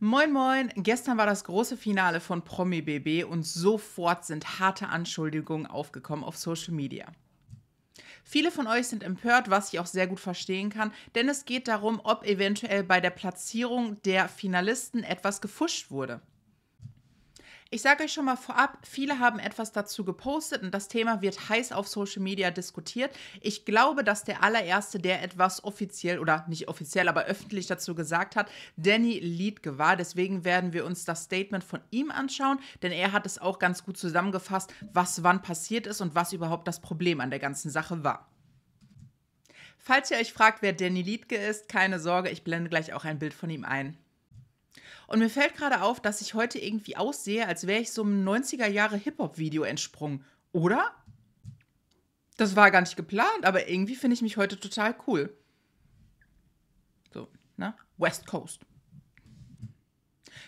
Moin, moin. Gestern war das große Finale von Promi BB und sofort sind harte Anschuldigungen aufgekommen auf Social Media. Viele von euch sind empört, was ich auch sehr gut verstehen kann, denn es geht darum, ob eventuell bei der Platzierung der Finalisten etwas gefuscht wurde. Ich sage euch schon mal vorab, viele haben etwas dazu gepostet und das Thema wird heiß auf Social Media diskutiert. Ich glaube, dass der allererste, der etwas offiziell oder nicht offiziell, aber öffentlich dazu gesagt hat, Danny Liedke war. Deswegen werden wir uns das Statement von ihm anschauen, denn er hat es auch ganz gut zusammengefasst, was wann passiert ist und was überhaupt das Problem an der ganzen Sache war. Falls ihr euch fragt, wer Danny Liedke ist, keine Sorge, ich blende gleich auch ein Bild von ihm ein. Und mir fällt gerade auf, dass ich heute irgendwie aussehe, als wäre ich so einem 90er Jahre Hip-Hop-Video entsprungen, oder? Das war gar nicht geplant, aber irgendwie finde ich mich heute total cool. So, ne? West Coast.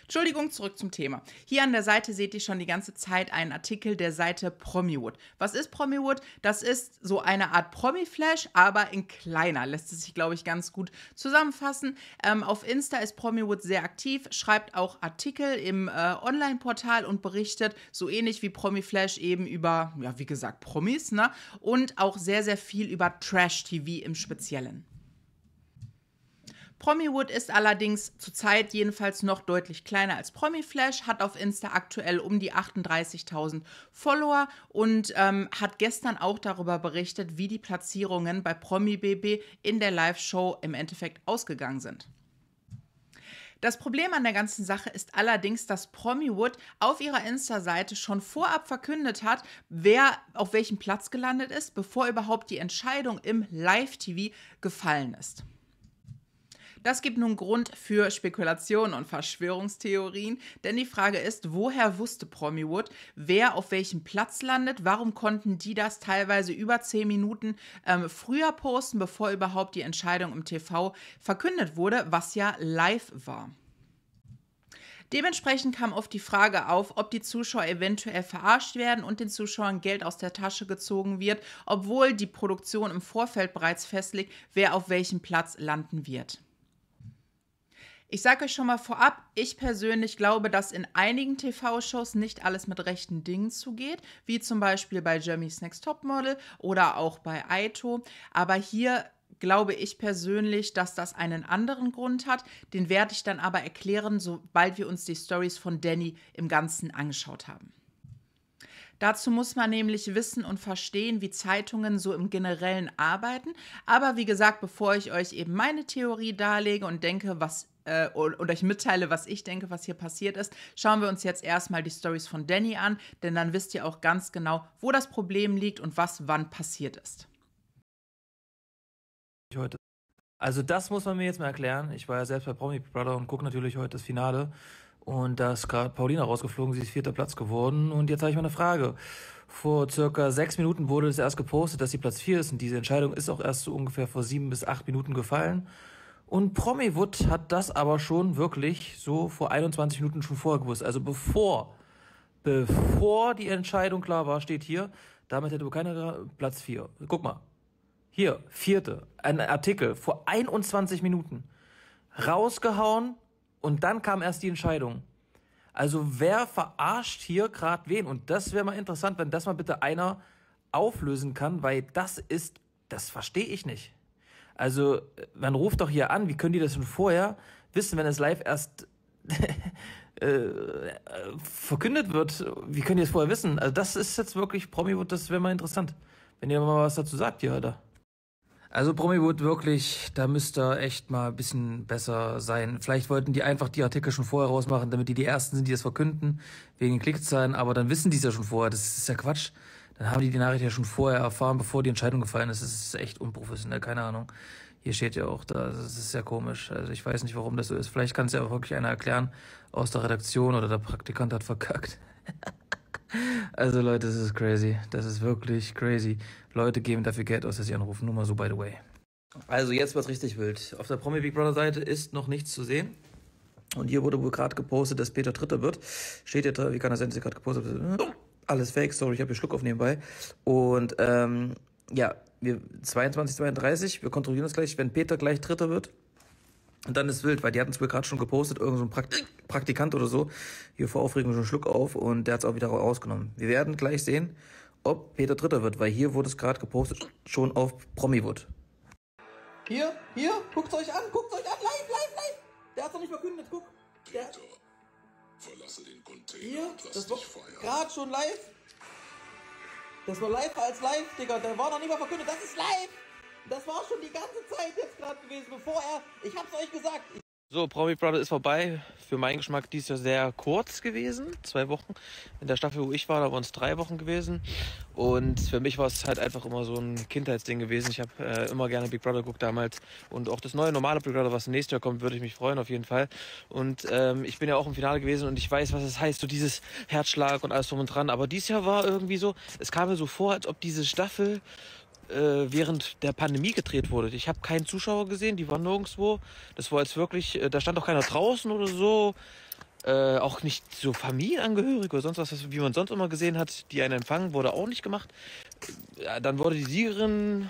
Entschuldigung, zurück zum Thema. Hier an der Seite seht ihr schon die ganze Zeit einen Artikel der Seite Promiwood. Was ist Promiwood? Das ist so eine Art Promi-Flash, aber in kleiner. Lässt es sich, glaube ich, ganz gut zusammenfassen. Ähm, auf Insta ist Promiwood sehr aktiv, schreibt auch Artikel im äh, Online-Portal und berichtet, so ähnlich wie Promi-Flash, eben über, ja, wie gesagt, Promis, ne? Und auch sehr, sehr viel über Trash-TV im Speziellen. Promiwood ist allerdings zurzeit jedenfalls noch deutlich kleiner als Promiflash, hat auf Insta aktuell um die 38.000 Follower und ähm, hat gestern auch darüber berichtet, wie die Platzierungen bei PromiBB in der Live-Show im Endeffekt ausgegangen sind. Das Problem an der ganzen Sache ist allerdings, dass Promiwood auf ihrer Insta-Seite schon vorab verkündet hat, wer auf welchem Platz gelandet ist, bevor überhaupt die Entscheidung im Live-TV gefallen ist. Das gibt nun Grund für Spekulationen und Verschwörungstheorien, denn die Frage ist, woher wusste Promiwood, wer auf welchem Platz landet? Warum konnten die das teilweise über zehn Minuten ähm, früher posten, bevor überhaupt die Entscheidung im TV verkündet wurde, was ja live war? Dementsprechend kam oft die Frage auf, ob die Zuschauer eventuell verarscht werden und den Zuschauern Geld aus der Tasche gezogen wird, obwohl die Produktion im Vorfeld bereits festlegt, wer auf welchem Platz landen wird. Ich sage euch schon mal vorab, ich persönlich glaube, dass in einigen TV-Shows nicht alles mit rechten Dingen zugeht, wie zum Beispiel bei Jeremy's Next Topmodel oder auch bei Aito. Aber hier glaube ich persönlich, dass das einen anderen Grund hat. Den werde ich dann aber erklären, sobald wir uns die Stories von Danny im Ganzen angeschaut haben. Dazu muss man nämlich wissen und verstehen, wie Zeitungen so im Generellen arbeiten. Aber wie gesagt, bevor ich euch eben meine Theorie darlege und denke, was äh, und, euch mitteile, was ich denke, was hier passiert ist, schauen wir uns jetzt erstmal die Stories von Danny an, denn dann wisst ihr auch ganz genau, wo das Problem liegt und was wann passiert ist. also das muss man mir jetzt mal erklären. Ich war ja selbst bei Promi Brother und gucke natürlich heute das Finale. Und da ist gerade Paulina rausgeflogen, sie ist vierter Platz geworden. Und jetzt habe ich mal eine Frage. Vor circa sechs Minuten wurde es erst gepostet, dass sie Platz vier ist. Und diese Entscheidung ist auch erst so ungefähr vor sieben bis acht Minuten gefallen. Und Promiwood hat das aber schon wirklich so vor 21 Minuten schon vorher gewusst. Also bevor, bevor die Entscheidung klar war, steht hier, damit hätte keiner Platz vier. Guck mal. Hier, vierte, ein Artikel vor 21 Minuten. Rausgehauen, und dann kam erst die Entscheidung. Also wer verarscht hier gerade wen? Und das wäre mal interessant, wenn das mal bitte einer auflösen kann, weil das ist, das verstehe ich nicht. Also äh, man ruft doch hier an, wie können die das schon vorher wissen, wenn es live erst äh, verkündet wird? Wie können die das vorher wissen? Also das ist jetzt wirklich Promi, das wäre mal interessant, wenn ihr mal was dazu sagt ihr Alter. Also Promiwood wirklich, da müsste ihr echt mal ein bisschen besser sein. Vielleicht wollten die einfach die Artikel schon vorher rausmachen, damit die die Ersten sind, die das verkünden, wegen Klickzahlen, aber dann wissen die es ja schon vorher, das ist ja Quatsch. Dann haben die die Nachricht ja schon vorher erfahren, bevor die Entscheidung gefallen ist. Das ist echt unprofessionell, keine Ahnung. Hier steht ja auch da, das ist sehr komisch. Also ich weiß nicht, warum das so ist. Vielleicht kann es ja auch wirklich einer erklären aus der Redaktion oder der Praktikant hat verkackt. Also Leute, das ist crazy. Das ist wirklich crazy. Leute geben dafür Geld aus, dass sie anrufen. Nur mal so, by the way. Also jetzt was richtig wild. Auf der Promi Big Brother Seite ist noch nichts zu sehen. Und hier wurde wohl gerade gepostet, dass Peter Dritter wird. Steht hier, wie kann das sein, dass gerade gepostet wird? Alles fake, sorry, ich habe hier Schluck auf nebenbei. Und ähm, ja, wir 22, 32, wir kontrollieren das gleich. Wenn Peter gleich Dritter wird, und dann ist wild, weil die hatten es mir gerade schon gepostet, irgendein so Prakt Praktikant oder so, hier vor Aufregung schon einen Schluck auf und der hat es auch wieder rausgenommen. Wir werden gleich sehen, ob Peter Dritter wird, weil hier wurde es gerade gepostet, schon auf Promiwood. Hier, hier, guckt euch an, guckt euch an, live, live, live! Der hat es noch nicht verkündet, guck! Der verlasse den Container hier, und lass das dich feiern. Gerade schon live! Das war live als live, Digga, der war noch nicht mal verkündet, das ist live! Das war schon die ganze Zeit jetzt gerade gewesen, bevor er. Ich hab's euch gesagt. So, Promi Brother ist vorbei. Für meinen Geschmack dies Jahr sehr kurz gewesen. Zwei Wochen. In der Staffel, wo ich war, da waren es drei Wochen gewesen. Und für mich war es halt einfach immer so ein Kindheitsding gewesen. Ich habe äh, immer gerne Big Brother geguckt damals. Und auch das neue normale Big Brother, was nächstes Jahr kommt, würde ich mich freuen auf jeden Fall. Und ähm, ich bin ja auch im Finale gewesen und ich weiß, was es das heißt, so dieses Herzschlag und alles drum und dran. Aber dies Jahr war irgendwie so, es kam mir so vor, als ob diese Staffel äh, während der Pandemie gedreht wurde. Ich habe keinen Zuschauer gesehen, die waren nirgendwo. Das war jetzt wirklich, äh, da stand auch keiner draußen oder so. Äh, auch nicht so Familienangehörige oder sonst was, wie man sonst immer gesehen hat, die einen empfangen, wurde auch nicht gemacht. Ja, dann wurde die Siegerin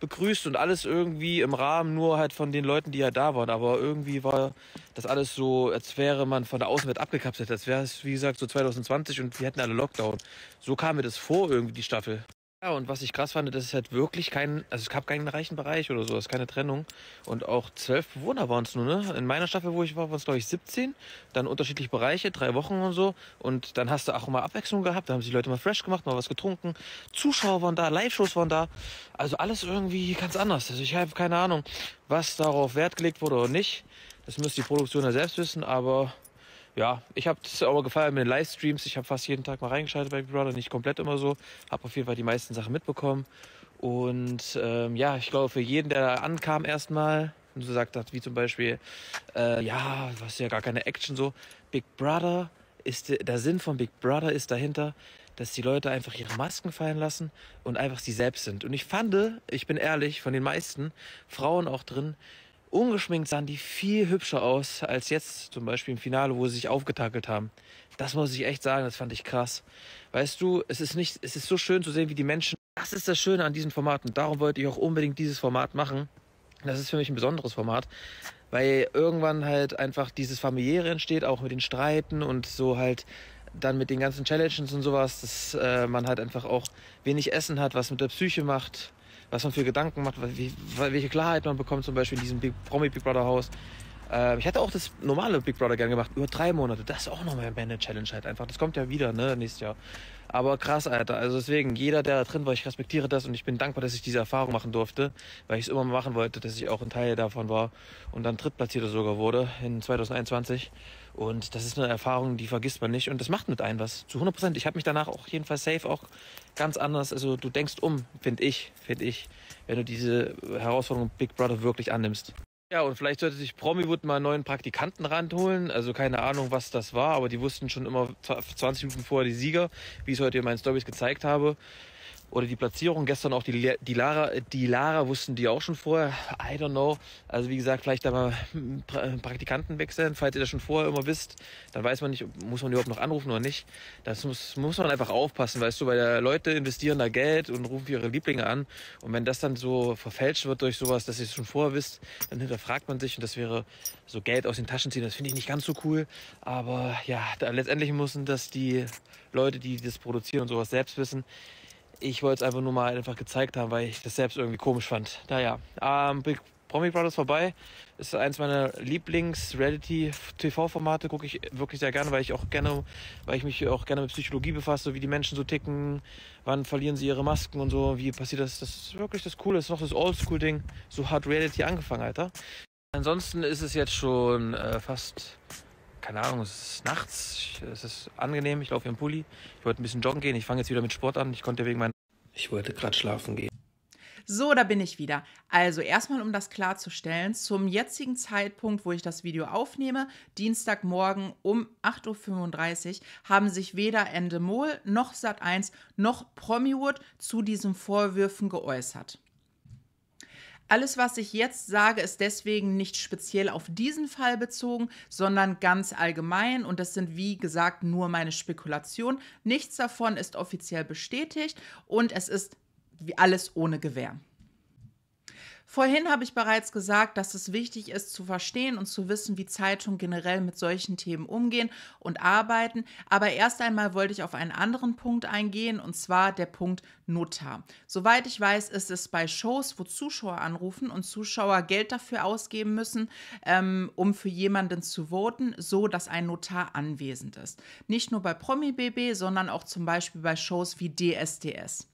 begrüßt und alles irgendwie im Rahmen nur halt von den Leuten, die halt da waren. Aber irgendwie war das alles so, als wäre man von der Außenwelt abgekapselt. Als wäre es, wie gesagt, so 2020 und wir hätten alle Lockdown. So kam mir das vor, irgendwie die Staffel. Ja, und was ich krass fand, das ist halt wirklich kein, also es gab keinen reichen Bereich oder so, es ist keine Trennung. Und auch zwölf Bewohner waren es nur, ne? In meiner Staffel, wo ich war, waren es glaube ich 17, dann unterschiedliche Bereiche, drei Wochen und so. Und dann hast du auch mal Abwechslung gehabt, da haben sich Leute mal fresh gemacht, mal was getrunken. Zuschauer waren da, Live-Shows waren da. Also alles irgendwie ganz anders. Also ich habe keine Ahnung, was darauf Wert gelegt wurde oder nicht. Das müsste die Produktion ja selbst wissen, aber ja, ich habe es auch mal gefallen mit den Livestreams. Ich habe fast jeden Tag mal reingeschaltet bei Big Brother, nicht komplett immer so. Habe auf jeden Fall die meisten Sachen mitbekommen. Und ähm, ja, ich glaube, für jeden, der da ankam erstmal und so sagt hat, wie zum Beispiel, äh, ja, was ja gar keine Action so. Big Brother ist der Sinn von Big Brother ist dahinter, dass die Leute einfach ihre Masken fallen lassen und einfach sie selbst sind. Und ich fand, ich bin ehrlich, von den meisten Frauen auch drin, Ungeschminkt sahen die viel hübscher aus als jetzt, zum Beispiel im Finale, wo sie sich aufgetakelt haben. Das muss ich echt sagen, das fand ich krass. Weißt du, es ist nicht, es ist so schön zu sehen, wie die Menschen. Das ist das Schöne an diesen Formaten. Darum wollte ich auch unbedingt dieses Format machen. Das ist für mich ein besonderes Format, weil irgendwann halt einfach dieses familiäre entsteht, auch mit den Streiten und so halt dann mit den ganzen Challenges und sowas, dass äh, man halt einfach auch wenig Essen hat, was mit der Psyche macht was man für Gedanken macht, welche Klarheit man bekommt, zum Beispiel in diesem Big, Promi Big Brother Haus. Äh, ich hatte auch das normale Big Brother gern gemacht, über drei Monate. Das ist auch nochmal eine Challenge halt einfach. Das kommt ja wieder, ne, nächstes Jahr. Aber krass, Alter. Also deswegen, jeder, der da drin war, ich respektiere das und ich bin dankbar, dass ich diese Erfahrung machen durfte, weil ich es immer machen wollte, dass ich auch ein Teil davon war und dann Drittplatzierter sogar wurde in 2021. Und das ist eine Erfahrung, die vergisst man nicht und das macht mit einem was. Zu 100 Prozent. Ich habe mich danach auch jedenfalls safe auch ganz anders. Also du denkst um, finde ich, finde ich, wenn du diese Herausforderung Big Brother wirklich annimmst. Ja, und vielleicht sollte sich Promiwood mal einen neuen Praktikanten ranholen. Also keine Ahnung, was das war, aber die wussten schon immer 20 Minuten vorher die Sieger, wie ich es heute in meinen Stories gezeigt habe oder die Platzierung. Gestern auch die, die Lara, die Lara wussten die auch schon vorher. I don't know. Also wie gesagt, vielleicht da mal Praktikanten wechseln, falls ihr das schon vorher immer wisst. Dann weiß man nicht, muss man überhaupt noch anrufen oder nicht. Das muss, muss man einfach aufpassen, weißt du, weil der Leute investieren da Geld und rufen ihre Lieblinge an. Und wenn das dann so verfälscht wird durch sowas, dass ihr es schon vorher wisst, dann hinterfragt man sich und das wäre so Geld aus den Taschen ziehen. Das finde ich nicht ganz so cool. Aber ja, letztendlich müssen das die Leute, die das produzieren und sowas selbst wissen ich wollte es einfach nur mal einfach gezeigt haben, weil ich das selbst irgendwie komisch fand. Naja, ähm, Big Promi Brothers vorbei. Das ist eins meiner Lieblings-Reality-TV-Formate, gucke ich wirklich sehr gerne, weil ich auch gerne, weil ich mich auch gerne mit Psychologie befasse, wie die Menschen so ticken, wann verlieren sie ihre Masken und so, wie passiert das. Das ist wirklich das Coole, das ist noch das Oldschool-Ding. So hat Reality angefangen, Alter. Ansonsten ist es jetzt schon äh, fast keine Ahnung, es ist nachts, es ist angenehm, ich laufe im Pulli. Ich wollte ein bisschen joggen gehen, ich fange jetzt wieder mit Sport an. Ich konnte wegen meiner. Ich wollte gerade schlafen gehen. So, da bin ich wieder. Also erstmal, um das klarzustellen, zum jetzigen Zeitpunkt, wo ich das Video aufnehme, Dienstagmorgen um 8.35 Uhr, haben sich weder Endemol noch Sat1 noch Promiwood zu diesen Vorwürfen geäußert. Alles, was ich jetzt sage, ist deswegen nicht speziell auf diesen Fall bezogen, sondern ganz allgemein. Und das sind, wie gesagt, nur meine Spekulationen. Nichts davon ist offiziell bestätigt und es ist alles ohne Gewähr. Vorhin habe ich bereits gesagt, dass es wichtig ist zu verstehen und zu wissen, wie Zeitungen generell mit solchen Themen umgehen und arbeiten. Aber erst einmal wollte ich auf einen anderen Punkt eingehen, und zwar der Punkt Notar. Soweit ich weiß, ist es bei Shows, wo Zuschauer anrufen und Zuschauer Geld dafür ausgeben müssen, ähm, um für jemanden zu voten, so dass ein Notar anwesend ist. Nicht nur bei Promi BB, sondern auch zum Beispiel bei Shows wie DSDS.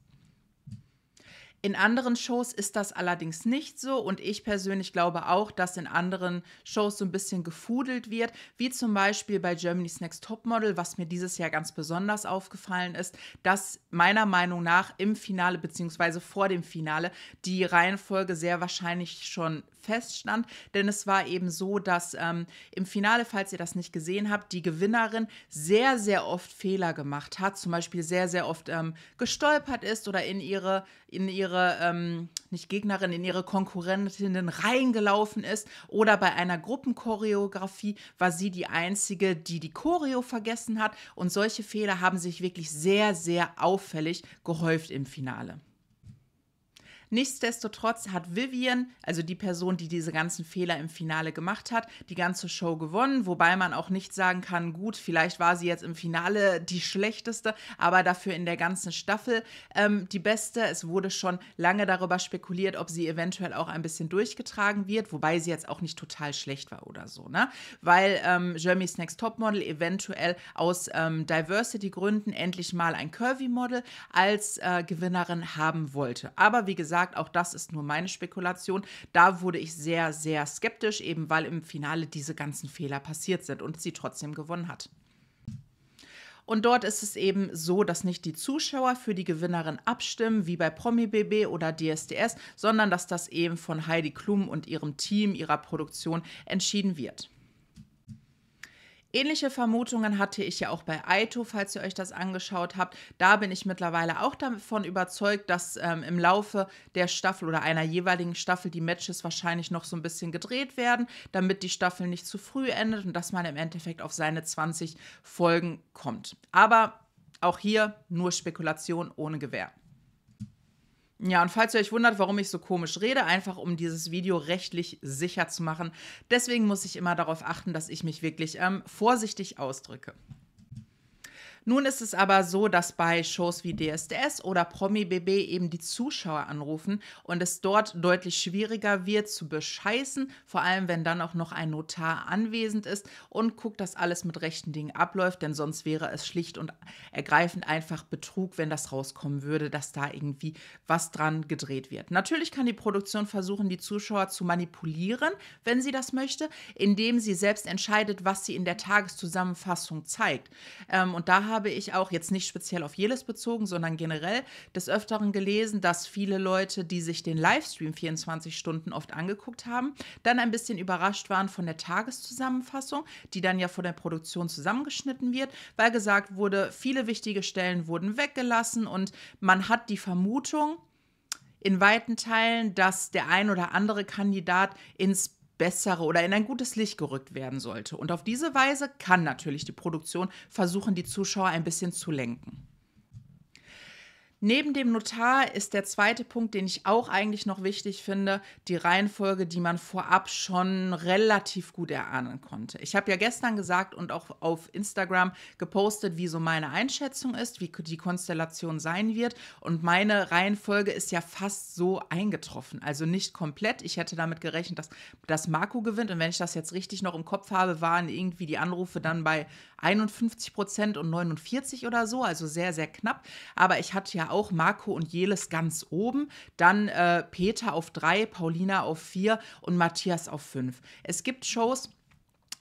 In anderen Shows ist das allerdings nicht so und ich persönlich glaube auch, dass in anderen Shows so ein bisschen gefudelt wird, wie zum Beispiel bei Germany's Next Topmodel, was mir dieses Jahr ganz besonders aufgefallen ist, dass meiner Meinung nach im Finale bzw. vor dem Finale die Reihenfolge sehr wahrscheinlich schon feststand, denn es war eben so, dass ähm, im Finale, falls ihr das nicht gesehen habt, die Gewinnerin sehr, sehr oft Fehler gemacht hat, zum Beispiel sehr, sehr oft ähm, gestolpert ist oder in ihre, in ihre ihre, ähm, nicht Gegnerin, in ihre Konkurrentinnen reingelaufen ist. Oder bei einer Gruppenchoreografie war sie die Einzige, die die Choreo vergessen hat. Und solche Fehler haben sich wirklich sehr, sehr auffällig gehäuft im Finale. Nichtsdestotrotz hat Vivian, also die Person, die diese ganzen Fehler im Finale gemacht hat, die ganze Show gewonnen, wobei man auch nicht sagen kann, gut, vielleicht war sie jetzt im Finale die schlechteste, aber dafür in der ganzen Staffel ähm, die beste. Es wurde schon lange darüber spekuliert, ob sie eventuell auch ein bisschen durchgetragen wird, wobei sie jetzt auch nicht total schlecht war oder so, ne? Weil ähm, Jeremy's Next Topmodel eventuell aus ähm, Diversity-Gründen endlich mal ein Curvy-Model als äh, Gewinnerin haben wollte. Aber wie gesagt, gesagt, auch das ist nur meine Spekulation. Da wurde ich sehr, sehr skeptisch, eben weil im Finale diese ganzen Fehler passiert sind und sie trotzdem gewonnen hat. Und dort ist es eben so, dass nicht die Zuschauer für die Gewinnerin abstimmen, wie bei Promi BB oder DSDS, sondern dass das eben von Heidi Klum und ihrem Team, ihrer Produktion entschieden wird. Ähnliche Vermutungen hatte ich ja auch bei Aito, falls ihr euch das angeschaut habt. Da bin ich mittlerweile auch davon überzeugt, dass ähm, im Laufe der Staffel oder einer jeweiligen Staffel die Matches wahrscheinlich noch so ein bisschen gedreht werden, damit die Staffel nicht zu früh endet und dass man im Endeffekt auf seine 20 Folgen kommt. Aber auch hier nur Spekulation ohne Gewähr. Ja, und falls ihr euch wundert, warum ich so komisch rede, einfach um dieses Video rechtlich sicher zu machen. Deswegen muss ich immer darauf achten, dass ich mich wirklich ähm, vorsichtig ausdrücke. Nun ist es aber so, dass bei Shows wie DSDS oder Promi BB eben die Zuschauer anrufen und es dort deutlich schwieriger wird zu bescheißen, vor allem wenn dann auch noch ein Notar anwesend ist und guckt, dass alles mit rechten Dingen abläuft, denn sonst wäre es schlicht und ergreifend einfach Betrug, wenn das rauskommen würde, dass da irgendwie was dran gedreht wird. Natürlich kann die Produktion versuchen, die Zuschauer zu manipulieren, wenn sie das möchte, indem sie selbst entscheidet, was sie in der Tageszusammenfassung zeigt. Ähm, und da habe ich auch jetzt nicht speziell auf Jeles bezogen, sondern generell des Öfteren gelesen, dass viele Leute, die sich den Livestream 24 Stunden oft angeguckt haben, dann ein bisschen überrascht waren von der Tageszusammenfassung, die dann ja von der Produktion zusammengeschnitten wird, weil gesagt wurde, viele wichtige Stellen wurden weggelassen und man hat die Vermutung, in weiten Teilen, dass der ein oder andere Kandidat ins bessere oder in ein gutes Licht gerückt werden sollte. Und auf diese Weise kann natürlich die Produktion versuchen, die Zuschauer ein bisschen zu lenken. Neben dem Notar ist der zweite Punkt, den ich auch eigentlich noch wichtig finde, die Reihenfolge, die man vorab schon relativ gut erahnen konnte. Ich habe ja gestern gesagt und auch auf Instagram gepostet, wie so meine Einschätzung ist, wie die Konstellation sein wird. Und meine Reihenfolge ist ja fast so eingetroffen. Also nicht komplett. Ich hätte damit gerechnet, dass, dass Marco gewinnt. Und wenn ich das jetzt richtig noch im Kopf habe, waren irgendwie die Anrufe dann bei 51 Prozent und 49 oder so. Also sehr, sehr knapp. Aber ich hatte ja auch Marco und Jeles ganz oben, dann äh, Peter auf drei, Paulina auf vier und Matthias auf fünf. Es gibt Shows,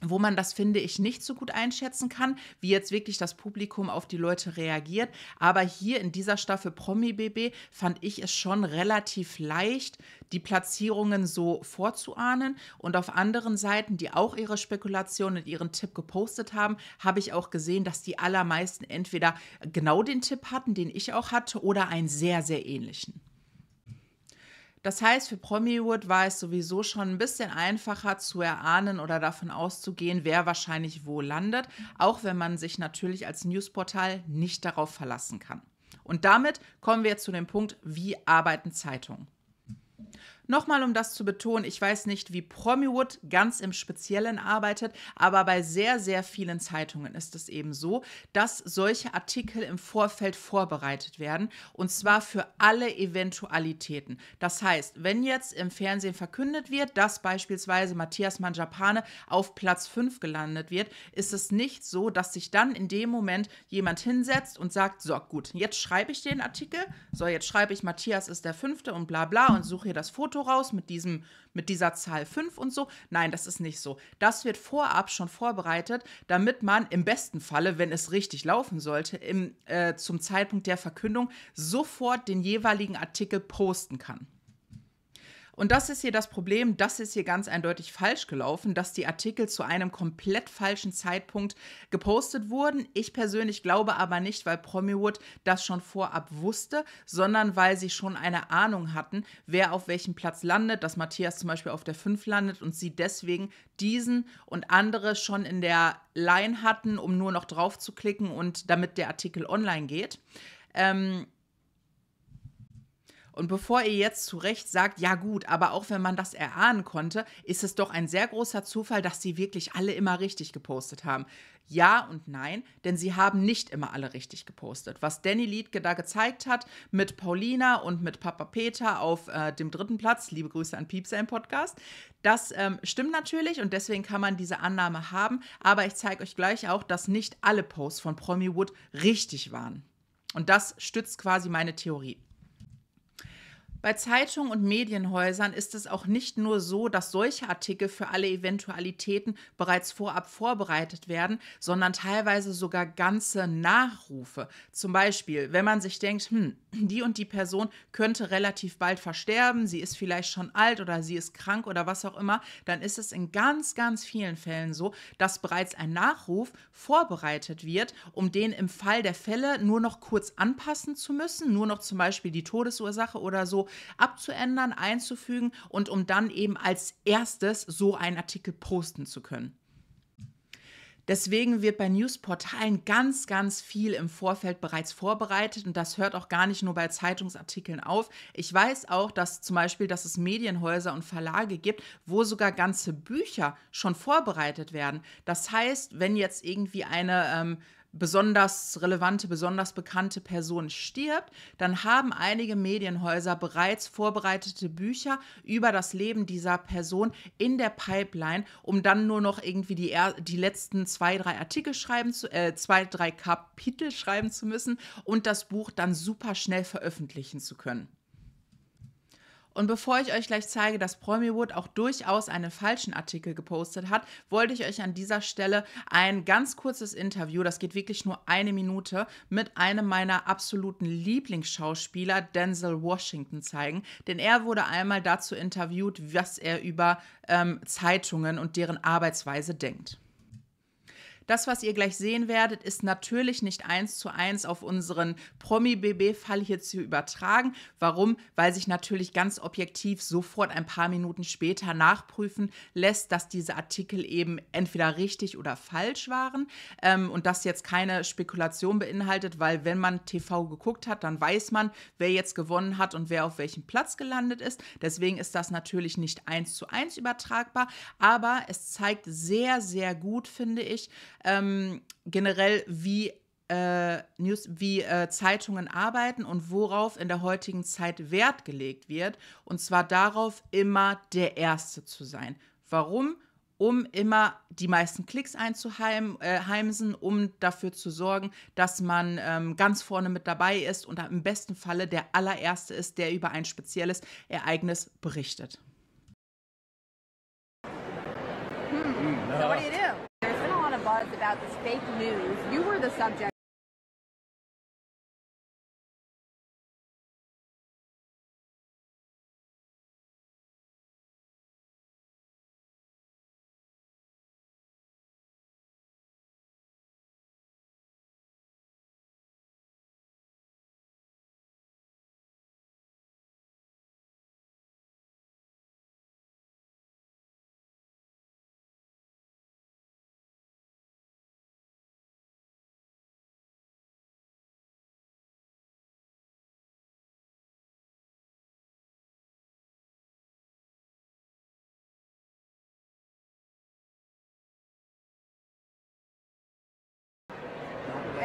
wo man das, finde ich, nicht so gut einschätzen kann, wie jetzt wirklich das Publikum auf die Leute reagiert. Aber hier in dieser Staffel Promi BB fand ich es schon relativ leicht, die Platzierungen so vorzuahnen. Und auf anderen Seiten, die auch ihre Spekulationen und ihren Tipp gepostet haben, habe ich auch gesehen, dass die allermeisten entweder genau den Tipp hatten, den ich auch hatte, oder einen sehr, sehr ähnlichen. Das heißt, für Promiwood war es sowieso schon ein bisschen einfacher zu erahnen oder davon auszugehen, wer wahrscheinlich wo landet, auch wenn man sich natürlich als Newsportal nicht darauf verlassen kann. Und damit kommen wir zu dem Punkt, wie arbeiten Zeitungen. Nochmal, um das zu betonen, ich weiß nicht, wie Promiwood ganz im Speziellen arbeitet, aber bei sehr, sehr vielen Zeitungen ist es eben so, dass solche Artikel im Vorfeld vorbereitet werden und zwar für alle Eventualitäten. Das heißt, wenn jetzt im Fernsehen verkündet wird, dass beispielsweise Matthias Manjapane auf Platz 5 gelandet wird, ist es nicht so, dass sich dann in dem Moment jemand hinsetzt und sagt, so gut, jetzt schreibe ich den Artikel, so jetzt schreibe ich Matthias ist der Fünfte und bla bla und suche hier das Foto Konto raus mit, diesem, mit dieser Zahl 5 und so. Nein, das ist nicht so. Das wird vorab schon vorbereitet, damit man im besten Falle, wenn es richtig laufen sollte, im, äh, zum Zeitpunkt der Verkündung sofort den jeweiligen Artikel posten kann. Und das ist hier das Problem, das ist hier ganz eindeutig falsch gelaufen, dass die Artikel zu einem komplett falschen Zeitpunkt gepostet wurden. Ich persönlich glaube aber nicht, weil Promiwood das schon vorab wusste, sondern weil sie schon eine Ahnung hatten, wer auf welchem Platz landet, dass Matthias zum Beispiel auf der 5 landet und sie deswegen diesen und andere schon in der Line hatten, um nur noch drauf zu klicken und damit der Artikel online geht. Ähm, und bevor ihr jetzt zu Recht sagt, ja gut, aber auch wenn man das erahnen konnte, ist es doch ein sehr großer Zufall, dass sie wirklich alle immer richtig gepostet haben. Ja und nein, denn sie haben nicht immer alle richtig gepostet. Was Danny Liedke da gezeigt hat mit Paulina und mit Papa Peter auf äh, dem dritten Platz, liebe Grüße an Piepser im Podcast, das ähm, stimmt natürlich und deswegen kann man diese Annahme haben, aber ich zeige euch gleich auch, dass nicht alle Posts von Promiwood richtig waren. Und das stützt quasi meine Theorie. Bei Zeitungen und Medienhäusern ist es auch nicht nur so, dass solche Artikel für alle Eventualitäten bereits vorab vorbereitet werden, sondern teilweise sogar ganze Nachrufe. Zum Beispiel, wenn man sich denkt, hm, die und die Person könnte relativ bald versterben, sie ist vielleicht schon alt oder sie ist krank oder was auch immer, dann ist es in ganz, ganz vielen Fällen so, dass bereits ein Nachruf vorbereitet wird, um den im Fall der Fälle nur noch kurz anpassen zu müssen, nur noch zum Beispiel die Todesursache oder so abzuändern, einzufügen und um dann eben als erstes so einen Artikel posten zu können. Deswegen wird bei Newsportalen ganz, ganz viel im Vorfeld bereits vorbereitet und das hört auch gar nicht nur bei Zeitungsartikeln auf. Ich weiß auch, dass zum Beispiel, dass es Medienhäuser und Verlage gibt, wo sogar ganze Bücher schon vorbereitet werden. Das heißt, wenn jetzt irgendwie eine ähm, besonders relevante, besonders bekannte Person stirbt, dann haben einige Medienhäuser bereits vorbereitete Bücher über das Leben dieser Person in der Pipeline, um dann nur noch irgendwie die, die letzten zwei, drei Artikel schreiben zu, äh, zwei, drei Kapitel schreiben zu müssen und das Buch dann super schnell veröffentlichen zu können. Und bevor ich euch gleich zeige, dass Promiwood auch durchaus einen falschen Artikel gepostet hat, wollte ich euch an dieser Stelle ein ganz kurzes Interview, das geht wirklich nur eine Minute, mit einem meiner absoluten Lieblingsschauspieler, Denzel Washington, zeigen. Denn er wurde einmal dazu interviewt, was er über ähm, Zeitungen und deren Arbeitsweise denkt. Das, was ihr gleich sehen werdet, ist natürlich nicht eins zu eins auf unseren Promi-BB-Fall hier zu übertragen. Warum? Weil sich natürlich ganz objektiv sofort ein paar Minuten später nachprüfen lässt, dass diese Artikel eben entweder richtig oder falsch waren ähm, und das jetzt keine Spekulation beinhaltet, weil wenn man TV geguckt hat, dann weiß man, wer jetzt gewonnen hat und wer auf welchem Platz gelandet ist. Deswegen ist das natürlich nicht eins zu eins übertragbar, aber es zeigt sehr, sehr gut, finde ich, ähm, generell, wie, äh, News, wie äh, Zeitungen arbeiten und worauf in der heutigen Zeit Wert gelegt wird. Und zwar darauf, immer der Erste zu sein. Warum? um immer die meisten Klicks einzuheimsen, äh, um dafür zu sorgen, dass man ähm, ganz vorne mit dabei ist und im besten Falle der allererste ist, der über ein spezielles Ereignis berichtet. Hm. hm so was about this fake news. You were the subject.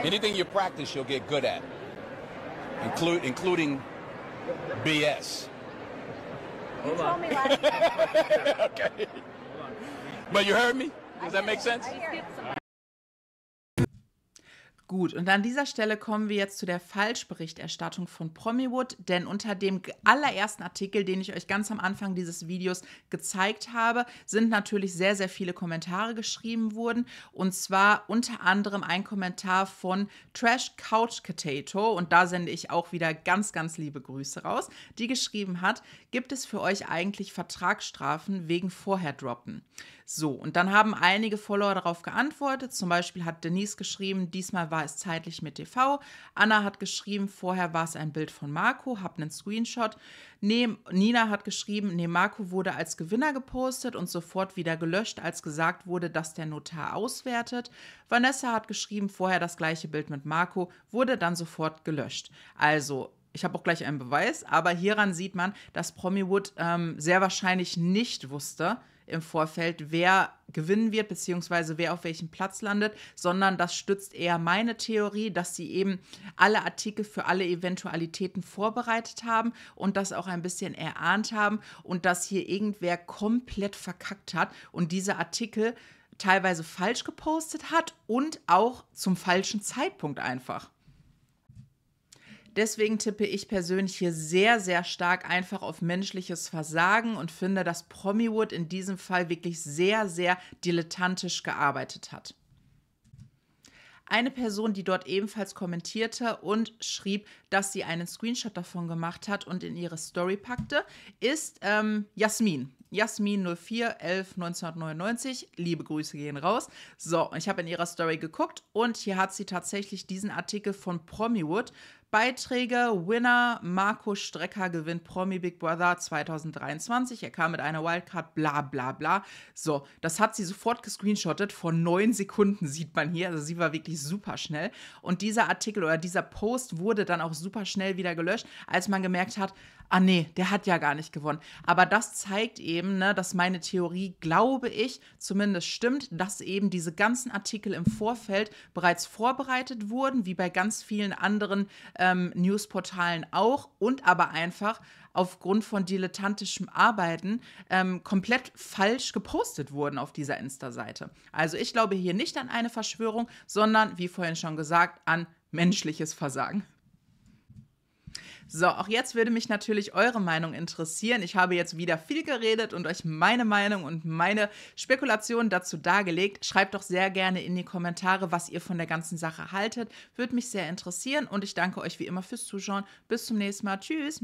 Anything you practice, you'll get good at, include including BS. You told me last okay. But you heard me? Does I that make sense? Gut, und an dieser Stelle kommen wir jetzt zu der Falschberichterstattung von Promiwood, denn unter dem allerersten Artikel, den ich euch ganz am Anfang dieses Videos gezeigt habe, sind natürlich sehr, sehr viele Kommentare geschrieben worden. Und zwar unter anderem ein Kommentar von Trash Couch Potato, und da sende ich auch wieder ganz, ganz liebe Grüße raus, die geschrieben hat, gibt es für euch eigentlich Vertragsstrafen wegen Vorherdroppen? So, und dann haben einige Follower darauf geantwortet. Zum Beispiel hat Denise geschrieben, diesmal war es zeitlich mit TV. Anna hat geschrieben, vorher war es ein Bild von Marco, hab einen Screenshot. Nee, Nina hat geschrieben, nee, Marco wurde als Gewinner gepostet und sofort wieder gelöscht, als gesagt wurde, dass der Notar auswertet. Vanessa hat geschrieben, vorher das gleiche Bild mit Marco, wurde dann sofort gelöscht. Also, ich habe auch gleich einen Beweis, aber hieran sieht man, dass Promiwood ähm, sehr wahrscheinlich nicht wusste, im Vorfeld, wer gewinnen wird, beziehungsweise wer auf welchem Platz landet, sondern das stützt eher meine Theorie, dass sie eben alle Artikel für alle Eventualitäten vorbereitet haben und das auch ein bisschen erahnt haben und dass hier irgendwer komplett verkackt hat und diese Artikel teilweise falsch gepostet hat und auch zum falschen Zeitpunkt einfach. Deswegen tippe ich persönlich hier sehr, sehr stark einfach auf menschliches Versagen und finde, dass Promiwood in diesem Fall wirklich sehr, sehr dilettantisch gearbeitet hat. Eine Person, die dort ebenfalls kommentierte und schrieb, dass sie einen Screenshot davon gemacht hat und in ihre Story packte, ist ähm, Jasmin. Jasmin 04 Liebe Grüße gehen raus. So, ich habe in ihrer Story geguckt und hier hat sie tatsächlich diesen Artikel von Promiwood Beiträge. Winner Marco Strecker gewinnt Promi Big Brother 2023. Er kam mit einer Wildcard, bla bla bla. So, das hat sie sofort gescreenshottet. Vor neun Sekunden sieht man hier. Also sie war wirklich super schnell. Und dieser Artikel oder dieser Post wurde dann auch super schnell wieder gelöscht, als man gemerkt hat, ah nee, der hat ja gar nicht gewonnen. Aber das zeigt eben, ne, dass meine Theorie, glaube ich, zumindest stimmt, dass eben diese ganzen Artikel im Vorfeld bereits vorbereitet wurden, wie bei ganz vielen anderen ähm, Newsportalen auch, und aber einfach aufgrund von dilettantischem Arbeiten ähm, komplett falsch gepostet wurden auf dieser Insta-Seite. Also ich glaube hier nicht an eine Verschwörung, sondern, wie vorhin schon gesagt, an menschliches Versagen. So, auch jetzt würde mich natürlich eure Meinung interessieren. Ich habe jetzt wieder viel geredet und euch meine Meinung und meine Spekulationen dazu dargelegt. Schreibt doch sehr gerne in die Kommentare, was ihr von der ganzen Sache haltet. Würde mich sehr interessieren und ich danke euch wie immer fürs Zuschauen. Bis zum nächsten Mal. Tschüss.